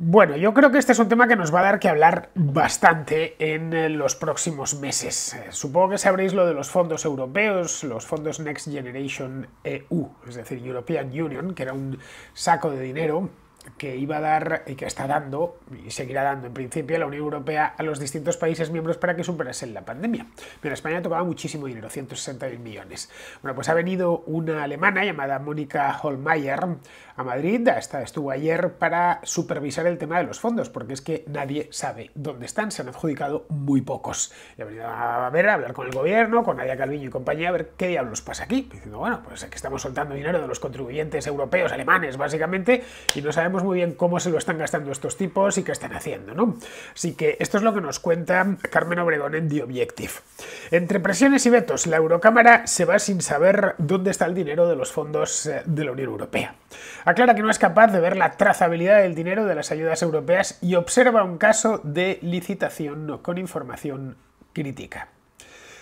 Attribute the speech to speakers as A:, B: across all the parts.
A: Bueno, yo creo que este es un tema que nos va a dar que hablar bastante en eh, los próximos meses. Eh, supongo que sabréis lo de los fondos europeos, los fondos Next Generation EU, es decir, European Union, que era un saco de dinero que iba a dar y eh, que está dando y seguirá dando en principio la Unión Europea a los distintos países miembros para que superasen la pandemia. Pero España tocaba muchísimo dinero, mil millones. Bueno, pues ha venido una alemana llamada Mónica Holmeyer a Madrid, hasta estuvo ayer para supervisar el tema de los fondos, porque es que nadie sabe dónde están, se han adjudicado muy pocos. Y ha venido a ver, a hablar con el gobierno, con Nadia Calviño y compañía, a ver qué diablos pasa aquí. Diciendo, bueno, pues que estamos soltando dinero de los contribuyentes europeos, alemanes, básicamente, y no sabemos muy bien cómo se lo están gastando estos tipos y qué están haciendo, ¿no? Así que esto es lo que nos cuenta Carmen Obregón en The Objective. Entre presiones y vetos, la Eurocámara se va sin saber dónde está el dinero de los fondos eh, de la Unión Europea. Aclara que no es capaz de ver la trazabilidad del dinero de las ayudas europeas y observa un caso de licitación con información crítica.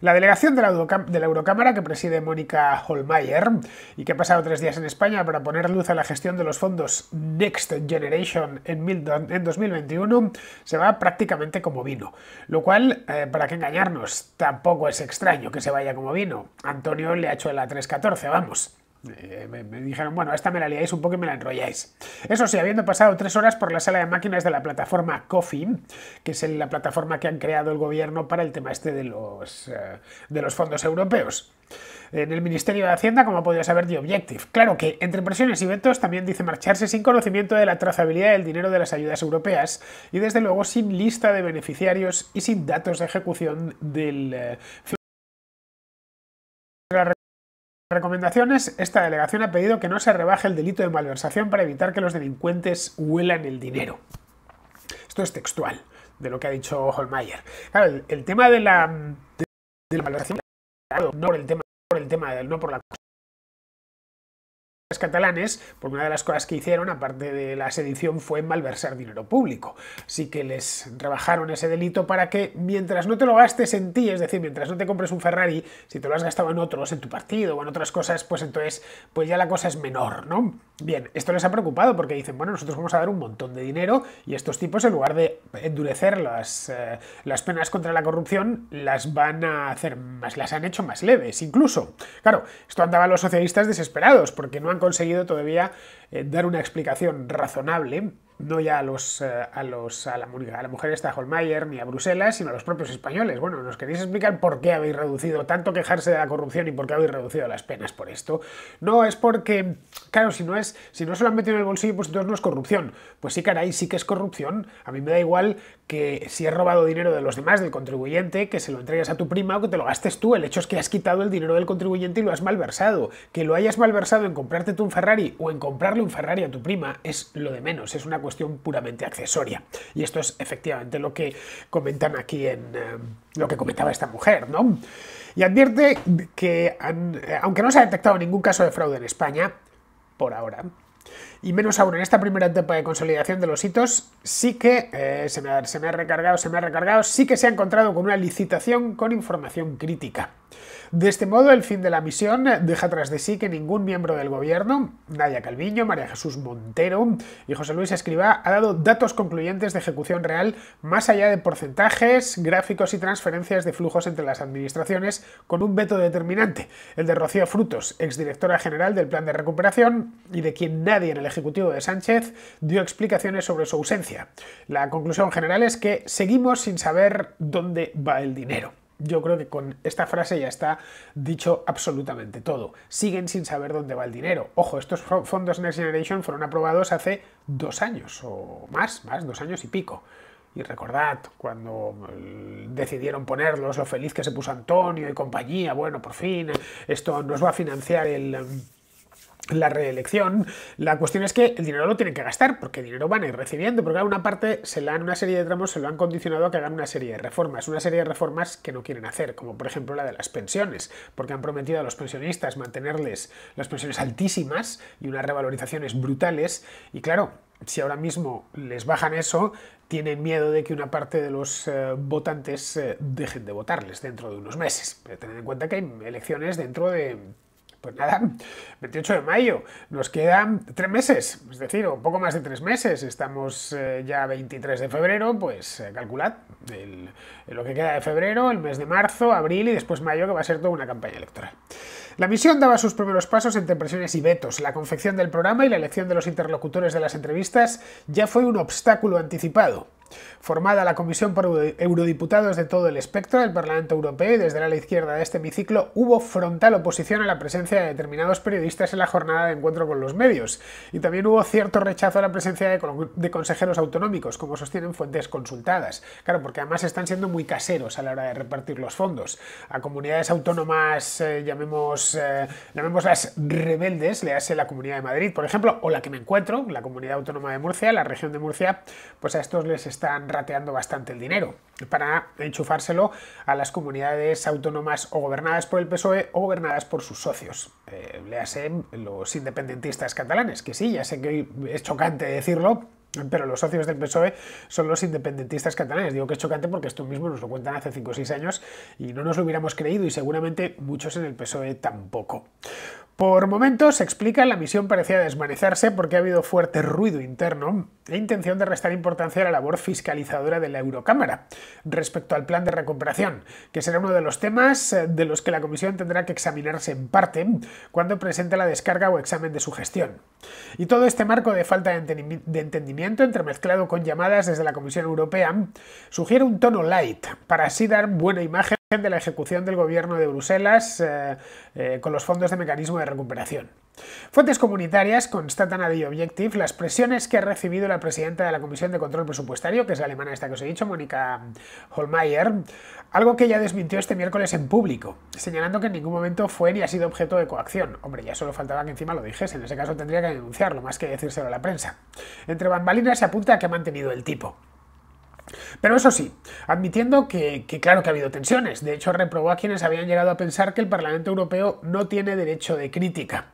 A: La delegación de la, Eurocámara, que preside Mónica Holmeyer y que ha pasado tres días en España para poner luz a la gestión de los fondos Next Generation en, 2021, se va prácticamente como vino. Lo cual, eh, para qué engañarnos, tampoco es extraño que se vaya como vino. Antonio le ha hecho la 314, vamos. Eh, me, dijeron, bueno, esta me la liáis un poco y me la enrolláis. Eso sí, habiendo pasado tres horas por la sala de máquinas de la plataforma Coffee, que es la plataforma que han creado el gobierno para el tema este de los, eh, de los fondos europeos. En el Ministerio de Hacienda, como podría saber, de Objective. Claro que, entre presiones y vetos, también dice marcharse sin conocimiento de la trazabilidad del dinero de las ayudas europeas y, desde luego, sin lista de beneficiarios y sin datos de ejecución del... Eh, Recomendaciones. Esta delegación ha pedido que no se rebaje el delito de malversación para evitar que los delincuentes huelan el dinero. Esto es textual de lo que ha dicho Holmeyer. Claro, el, tema de la, malversación no por el tema, por el tema no por la catalanes, porque una de las cosas que hicieron, aparte de la sedición, fue malversar dinero público. Así que les rebajaron ese delito para que mientras no te lo gastes en ti, es decir, mientras no te compres un Ferrari, si te lo has gastado en otros, en tu partido o en otras cosas, pues entonces pues ya la cosa es menor, ¿no? Bien, esto les ha preocupado porque dicen, bueno, nosotros vamos a dar un montón de dinero y estos tipos en lugar de endurecer las, eh, las penas contra la corrupción, las van a hacer más, las han hecho más leves incluso. Claro, esto andaba a los socialistas desesperados porque no han conseguido todavía eh, dar una explicación razonable no ya a los, eh, a los a la, a mujer esta Holmeyer ni a Bruselas, sino a los propios españoles. Bueno, ¿nos queréis explicar por qué habéis reducido tanto quejarse de la corrupción y por qué habéis reducido las penas por esto? No, es porque, claro, si no es, si no se lo han metido en el bolsillo, pues entonces no es corrupción. Pues sí, caray, sí que es corrupción. A mí me da igual que si he robado dinero de los demás, del contribuyente, que se lo entregues a tu prima o que te lo gastes tú. El hecho es que has quitado el dinero del contribuyente y lo has malversado. Que lo hayas malversado en comprarte tú un Ferrari o en comprarle un Ferrari a tu prima es lo de menos, es una cuestión puramente accesoria. Y esto es efectivamente lo que comentan aquí en eh, lo que comentaba esta mujer, ¿no? Y advierte que, eh, aunque no se ha detectado ningún caso de fraude en España, por ahora, y menos aún en esta primera etapa de consolidación de los hitos, sí que eh, se, se me ha recargado, se me ha recargado, sí que se ha encontrado con una licitación con información crítica. De este modo, el fin de la misión deja tras de sí que ningún miembro del gobierno, Nadia Calviño, María Jesús Montero y José Luis Escribá, ha dado datos concluyentes de ejecución real más allá de porcentajes, gráficos y transferencias de flujos entre las administraciones con un veto determinante, el de Rocío Frutos, exdirectora general del Plan de Recuperación y de quien nadie en el Ejecutivo de Sánchez dio explicaciones sobre su ausencia. La conclusión general es que seguimos sin saber dónde va el dinero. Yo creo que con esta frase ya está dicho absolutamente todo. Siguen sin saber dónde va el dinero. Ojo, estos fondos Next Generation fueron aprobados hace dos años o más, más, dos años y pico. Y recordad cuando mm, decidieron ponerlos, lo feliz que se puso Antonio y compañía, bueno, por fin, esto nos va a financiar el mm, la reelección. La cuestión es que el dinero lo tienen que gastar, porque dinero van a ir recibiendo, porque una parte se la han, una serie de tramos se lo han condicionado a que hagan una serie de reformas, una serie de reformas que no quieren hacer, como por ejemplo la de las pensiones, porque han prometido a los pensionistas mantenerles las pensiones altísimas y unas revalorizaciones brutales, y claro, si ahora mismo les bajan eso, tienen miedo de que una parte de los eh, votantes eh, dejen de votarles dentro de unos meses. Pero tened en cuenta que hay elecciones dentro de pues nada, 28 de mayo, nos quedan tres meses, es decir, un poco más de tres meses. Estamos eh, ya 23 de febrero, pues eh, calculad lo que queda de febrero, el mes de marzo, abril y después mayo, que va a ser toda una campaña electoral. La misión daba sus primeros pasos entre presiones y vetos. La confección del programa y la elección de los interlocutores de las entrevistas ya fue un obstáculo anticipado. Formada la comisión por eurodiputados de todo el espectro del Parlamento Europeo y desde la izquierda de este hemiciclo hubo frontal oposición a la presencia de determinados periodistas en la jornada de encuentro con los medios y también hubo cierto rechazo a la presencia de, consejeros autonómicos, como sostienen fuentes consultadas. Claro, porque además están siendo muy caseros a la hora de repartir los fondos. A comunidades autónomas, eh, llamemos eh, llamemos las rebeldes, le hace la Comunidad de Madrid, por ejemplo, o la que me encuentro, la Comunidad Autónoma de Murcia, la región de Murcia, pues a estos les están rateando bastante el dinero para enchufárselo a las comunidades autónomas o gobernadas por el PSOE o gobernadas por sus socios. Eh, le los independentistas catalanes, que sí, ya sé que es chocante decirlo, pero los socios del PSOE son los independentistas catalanes. Digo que es chocante porque esto mismo nos lo cuentan hace 5 o 6 años y no nos lo hubiéramos creído y seguramente muchos en el PSOE tampoco. Por momentos se explica la misión parecía desvanecerse porque ha habido fuerte ruido interno e intención de restar importancia a la labor fiscalizadora de la Eurocámara respecto al plan de recuperación, que será uno de los temas eh, de los que la Comisión tendrá que examinarse en parte cuando presente la descarga o examen de su gestión. Y todo este marco de falta de entendimiento, entremezclado con llamadas desde la Comisión Europea, sugiere un tono light para así dar buena imagen de la ejecución del gobierno de Bruselas eh, eh, con los fondos de mecanismo de recuperación. Fuentes comunitarias constatan a The Objective las presiones que ha recibido la presidenta de la Comisión de Control Presupuestario, que es la alemana esta que os he dicho, Mónica Holmeyer, algo que ella desmintió este miércoles en público, señalando que en ningún momento fue ni ha sido objeto de coacción. Hombre, ya solo faltaba que encima lo dijese, en ese caso tendría que denunciarlo, más que decírselo a la prensa. Entre bambalinas se apunta a que ha mantenido el tipo. Pero eso sí, admitiendo que, claro que ha habido tensiones. De hecho, reprobó a quienes habían llegado a pensar que el Parlamento Europeo no tiene derecho de crítica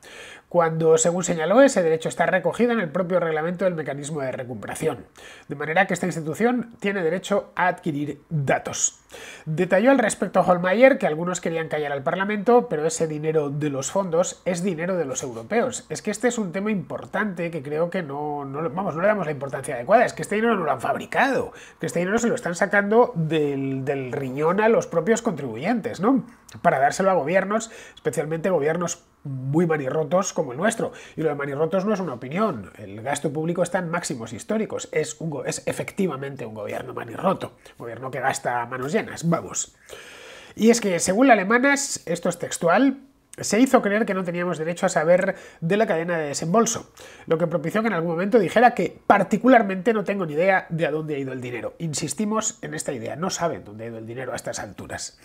A: cuando, según señaló, ese derecho está recogido en el propio reglamento del mecanismo de recuperación. De manera que esta institución tiene derecho a adquirir datos. Detalló al respecto a Holmeyer que algunos querían callar al Parlamento, pero ese dinero de los fondos es dinero de los europeos. Es que este es un tema importante que creo que no, vamos, le damos la importancia adecuada. Es que este dinero no lo han fabricado, que este dinero se lo están sacando del, del riñón a los propios contribuyentes, ¿no? Para dárselo a gobiernos, especialmente gobiernos muy manirrotos como el nuestro. Y lo de manirrotos no es una opinión. El gasto público está en máximos históricos. Es, es efectivamente un gobierno manirroto. gobierno que gasta manos llenas. Vamos. Y es que, según la alemana, esto es textual, se hizo creer que no teníamos derecho a saber de la cadena de desembolso, lo que propició que en algún momento dijera que particularmente no tengo ni idea de a dónde ha ido el dinero. Insistimos en esta idea, no saben dónde ha ido el dinero a estas alturas.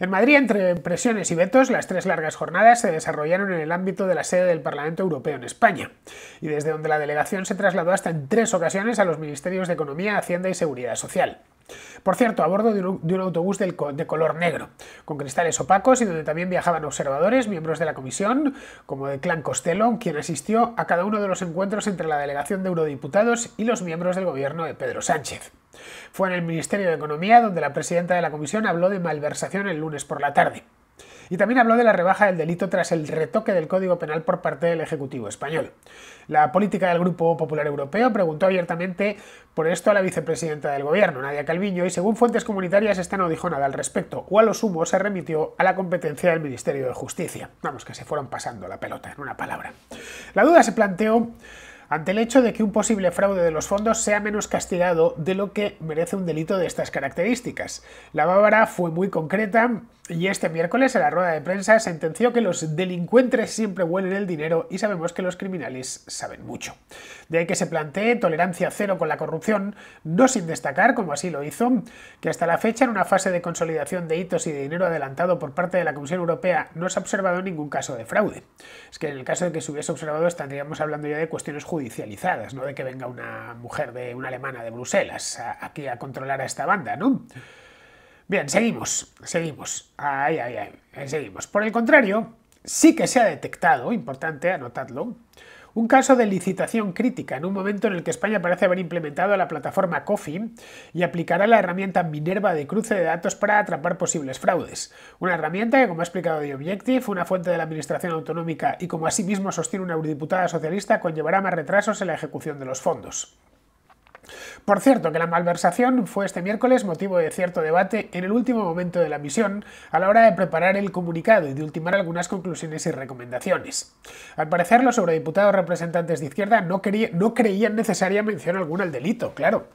A: En Madrid, entre presiones y vetos, las tres largas jornadas se desarrollaron en el ámbito de la sede del Parlamento Europeo en España, y desde donde la delegación se trasladó hasta en tres ocasiones a los ministerios de Economía, Hacienda y Seguridad Social. Por cierto, a bordo de un, autobús de color negro, con cristales opacos y donde también viajaban observadores, miembros de la comisión, como de clan Costello, quien asistió a cada uno de los encuentros entre la delegación de eurodiputados y los miembros del gobierno de Pedro Sánchez. Fue en el Ministerio de Economía donde la presidenta de la comisión habló de malversación el lunes por la tarde. Y también habló de la rebaja del delito tras el retoque del Código Penal por parte del Ejecutivo español. La política del Grupo Popular Europeo preguntó abiertamente por esto a la vicepresidenta del Gobierno, Nadia Calviño, y según fuentes comunitarias esta no dijo nada al respecto, o a lo sumo se remitió a la competencia del Ministerio de Justicia. Vamos, que se fueron pasando la pelota, en una palabra. La duda se planteó ante el hecho de que un posible fraude de los fondos sea menos castigado de lo que merece un delito de estas características. La bávara fue muy concreta y este miércoles en la rueda de prensa sentenció que los delincuentes siempre huelen el dinero y sabemos que los criminales saben mucho. De ahí que se plantee tolerancia cero con la corrupción, no sin destacar, como así lo hizo, que hasta la fecha en una fase de consolidación de hitos y de dinero adelantado por parte de la Comisión Europea no se ha observado ningún caso de fraude. Es que en el caso de que se hubiese observado estaríamos hablando ya de cuestiones judicializadas, no de que venga una mujer de una alemana de Bruselas aquí a controlar a esta banda, ¿no? Bien, seguimos, seguimos. Eh, seguimos. Por el contrario, sí que se ha detectado, importante, anotadlo, un caso de licitación crítica en un momento en el que España parece haber implementado la plataforma COFI y aplicará la herramienta Minerva de cruce de datos para atrapar posibles fraudes. Una herramienta que, como ha explicado The Objective, una fuente de la Administración Autonómica y como asimismo sostiene una eurodiputada socialista, conllevará más retrasos en la ejecución de los fondos. Por cierto, que la malversación fue este miércoles motivo de cierto debate en el último momento de la misión a la hora de preparar el comunicado y de ultimar algunas conclusiones y recomendaciones. Al parecer, los sobrediputados representantes de izquierda no, creían necesaria mención alguna al delito, claro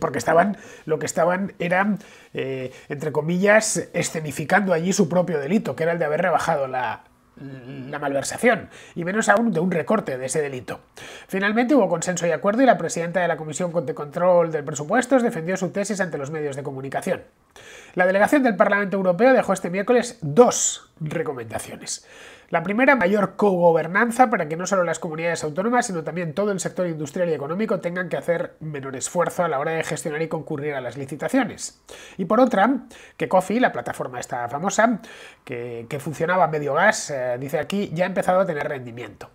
A: porque estaban, lo que estaban eran, eh, entre comillas, escenificando allí su propio delito, que era el de haber rebajado la, Mm, la malversación, y menos aún de un recorte de ese delito. Finalmente hubo consenso y acuerdo y la presidenta de la Comisión de Control del Presupuestos defendió su tesis ante los medios de comunicación. La delegación del Parlamento Europeo dejó este miércoles dos recomendaciones. La primera, mayor cogobernanza para que no solo las comunidades autónomas, sino también todo el sector industrial y económico tengan que hacer menor esfuerzo a la hora de gestionar y concurrir a las licitaciones. Y por otra, que COFI, la plataforma esta famosa, que, funcionaba a medio gas, eh, dice aquí, ya ha empezado a tener rendimiento.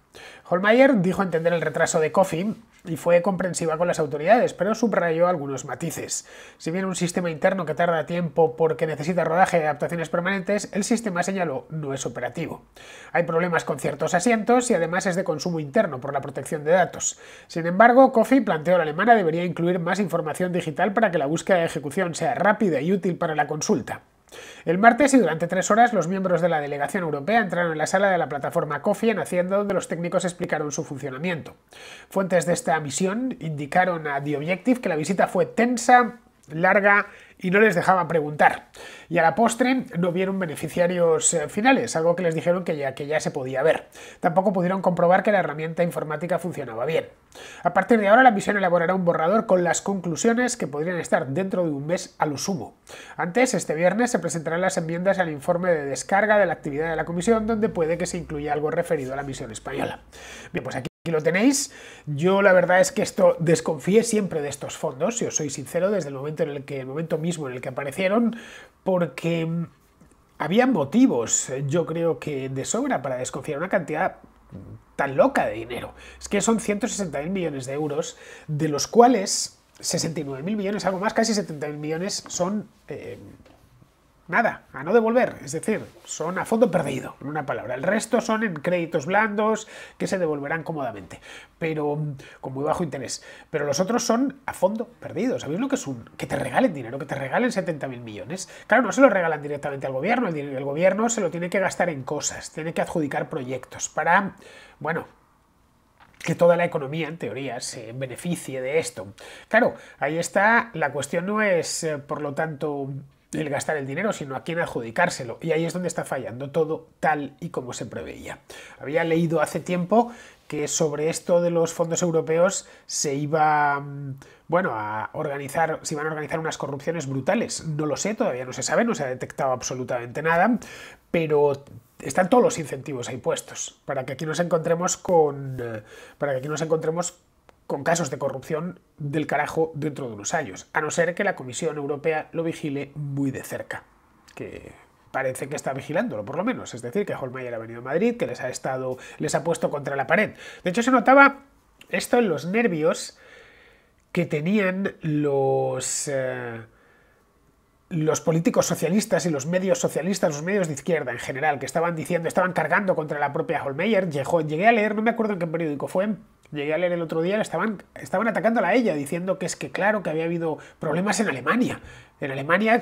A: Holmeyer dijo entender el retraso de COFI, y fue comprensiva con las autoridades, pero subrayó algunos matices. Si bien un sistema interno que tarda tiempo porque necesita rodaje y adaptaciones permanentes, el sistema señaló no es operativo. Hay problemas con ciertos asientos y además es de consumo interno por la protección de datos. Sin embargo, Kofi planteó a la alemana debería incluir más información digital para que la búsqueda de ejecución sea rápida y útil para la consulta. El martes y durante tres horas, los miembros de la delegación europea entraron en la sala de la plataforma COFI en Hacienda, donde los técnicos explicaron su funcionamiento. Fuentes de esta misión indicaron a The Objective que la visita fue tensa, larga y no les dejaba preguntar. Y a la postre no vieron beneficiarios eh, finales, algo que les dijeron que ya, que ya se podía ver. Tampoco pudieron comprobar que la herramienta informática funcionaba bien. A partir de ahora, la misión elaborará un borrador con las conclusiones que podrían estar dentro de un mes a lo sumo. Antes, este viernes, se presentarán las enmiendas al informe de descarga de la actividad de la comisión, donde puede que se incluya algo referido a la misión española. Bien, pues aquí Aquí lo tenéis. Yo la verdad es que esto desconfié siempre de estos fondos, si os soy sincero, desde el momento en el que el momento mismo en el que aparecieron, porque mm, había motivos, yo creo que de sobra para desconfiar una cantidad tan loca de dinero. Es que son 160.000 millones de euros, de los cuales 69.000 millones, algo más, casi 70.000 millones son eh, nada, a no devolver. Es decir, son a fondo perdido, en una palabra. El resto son en créditos blandos que se devolverán cómodamente, pero mm, con muy bajo interés. Pero los otros son a fondo perdidos. ¿Sabéis lo que es un? Que te regalen dinero, que te regalen 70.000 millones. Claro, no se lo regalan directamente al gobierno. el gobierno se lo tiene que gastar en cosas, tiene que adjudicar proyectos para, bueno, que toda la economía, en teoría, se beneficie de esto. Claro, ahí está, la cuestión no es, eh, por lo tanto, el gastar el dinero, sino a quién adjudicárselo. Y ahí es donde está fallando todo tal y como se preveía. Había leído hace tiempo que sobre esto de los fondos europeos se iba, mm, bueno, a organizar, se iban a organizar unas corrupciones brutales. No lo sé, todavía no se sabe, no se ha detectado absolutamente nada, pero están todos los incentivos ahí puestos para que aquí nos encontremos con, eh, para que aquí nos encontremos con casos de corrupción del carajo dentro de unos años, a no ser que la Comisión Europea lo vigile muy de cerca, que parece que está vigilándolo, por lo menos. Es decir, que Holmeyer ha venido a Madrid, que les ha estado, les ha puesto contra la pared. De hecho, se notaba esto en los nervios que tenían los. Eh, los políticos socialistas y los medios socialistas, los medios de izquierda en general, que estaban diciendo, estaban cargando contra la propia Holmeyer, llegué a leer, no me acuerdo en qué periódico fue, llegué a leer el otro día, estaban, estaban atacándola a ella, diciendo que es que claro que había habido problemas en Alemania, en Alemania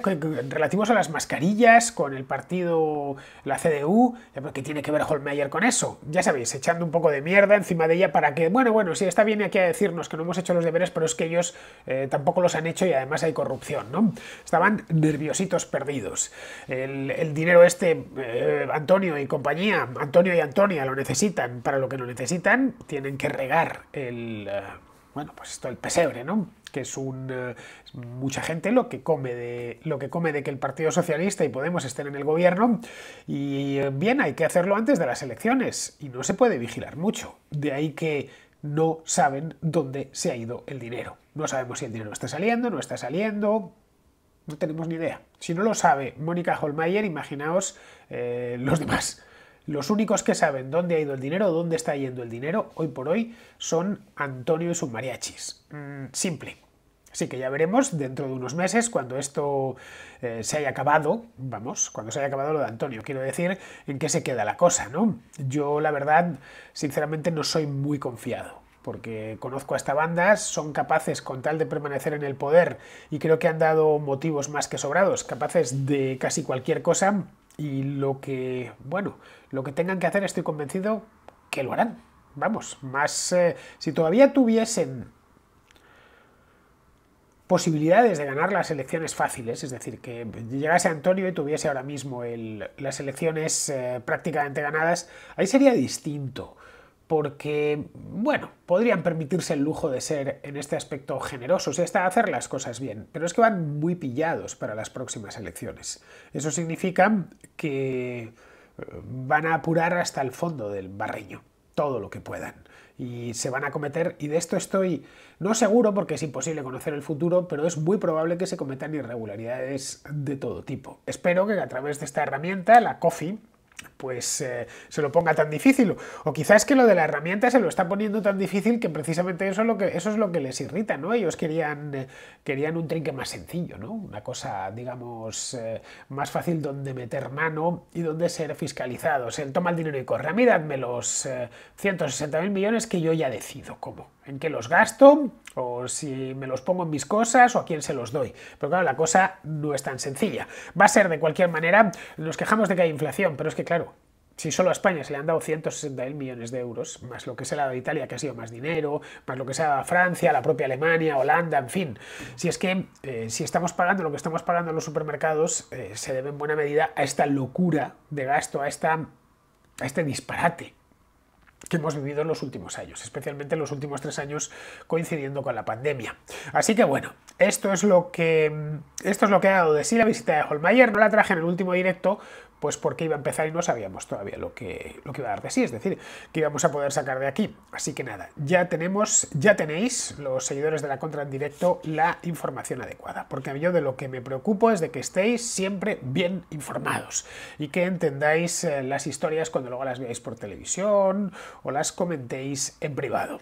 A: relativos a las mascarillas con el partido, la CDU, ¿qué tiene que ver Holmeyer con eso? Ya sabéis, echando un poco de mierda encima de ella para que, bueno, bueno, sí, está bien aquí a decirnos que no hemos hecho los deberes, pero es que ellos eh, tampoco los han hecho y además hay corrupción, ¿no? Estaban nerviositos perdidos. El, dinero este, eh, Antonio y compañía, Antonio y Antonia lo necesitan, para lo que lo necesitan tienen que regar el... Eh, bueno, pues esto el pesebre, ¿no? que es un eh, mucha gente lo que come de lo que come de que el Partido Socialista y Podemos estén en el gobierno y eh, bien hay que hacerlo antes de las elecciones y no se puede vigilar mucho de ahí que no saben dónde se ha ido el dinero no sabemos si el dinero está saliendo no está saliendo no tenemos ni idea si no lo sabe Mónica Holmeyer imaginaos eh, los demás los únicos que saben dónde ha ido el dinero, dónde está yendo el dinero, hoy por hoy, son Antonio y sus mariachis. Mm, simple. Así que ya veremos dentro de unos meses cuando esto eh, se haya acabado, vamos, cuando se haya acabado lo de Antonio, quiero decir, en qué se queda la cosa, ¿no? Yo la verdad, sinceramente, no soy muy confiado porque conozco a esta banda, son capaces, con tal de permanecer en el poder, y creo que han dado motivos más que sobrados, capaces de casi cualquier cosa y lo que, bueno, lo que tengan que hacer estoy convencido que lo harán. Vamos, más eh, si todavía tuviesen posibilidades de ganar las elecciones fáciles, es decir, que llegase Antonio y tuviese ahora mismo el, las elecciones eh, prácticamente ganadas, ahí sería distinto porque, bueno, podrían permitirse el lujo de ser en este aspecto generosos y hasta hacer las cosas bien, pero es que van muy pillados para las próximas elecciones. Eso significa que eh, van a apurar hasta el fondo del barreño, todo lo que puedan. Y se van a cometer, y de esto estoy no seguro porque es imposible conocer el futuro, pero es muy probable que se cometan irregularidades de todo tipo. Espero que a través de esta herramienta, la COFI, pues eh, se lo ponga tan difícil. O quizás que lo de la herramienta se lo está poniendo tan difícil que precisamente eso es lo que, eso es lo que les irrita, ¿no? Ellos querían, eh, querían un trinque más sencillo, ¿no? Una cosa, digamos, eh, más fácil donde meter mano y donde ser fiscalizados. él toma el dinero y corre. A mí dadme los 160 mil millones que yo ya decido cómo. En qué los gasto, o si me los pongo en mis cosas, o a quién se los doy. Pero claro, la cosa no es tan sencilla. Va a ser de cualquier manera, nos quejamos de que hay inflación, pero es que claro, si solo a España se le han dado 160.000 millones de euros, más lo que se le ha dado a Italia, que ha sido más dinero, más lo que se ha dado a Francia, a la propia Alemania, Holanda, en fin. Si es que eh, si estamos pagando lo que estamos pagando en los supermercados, eh, se debe en buena medida a esta locura de gasto, a, esta, a este disparate que hemos vivido en los últimos años, especialmente en los últimos tres años coincidiendo con la pandemia. Así que bueno, esto es lo que esto es lo que ha dado de sí la visita de Holmeyer. No la traje en el último directo pues porque iba a empezar y no sabíamos todavía lo que, lo que iba a dar de sí, es decir, que íbamos a poder sacar de aquí. Así que nada, ya tenemos, ya tenéis, los seguidores de la contra en directo, la información adecuada. Porque yo de lo que me preocupo es de que estéis siempre bien informados y que entendáis eh, las historias cuando luego las veáis por televisión o las comentéis en privado.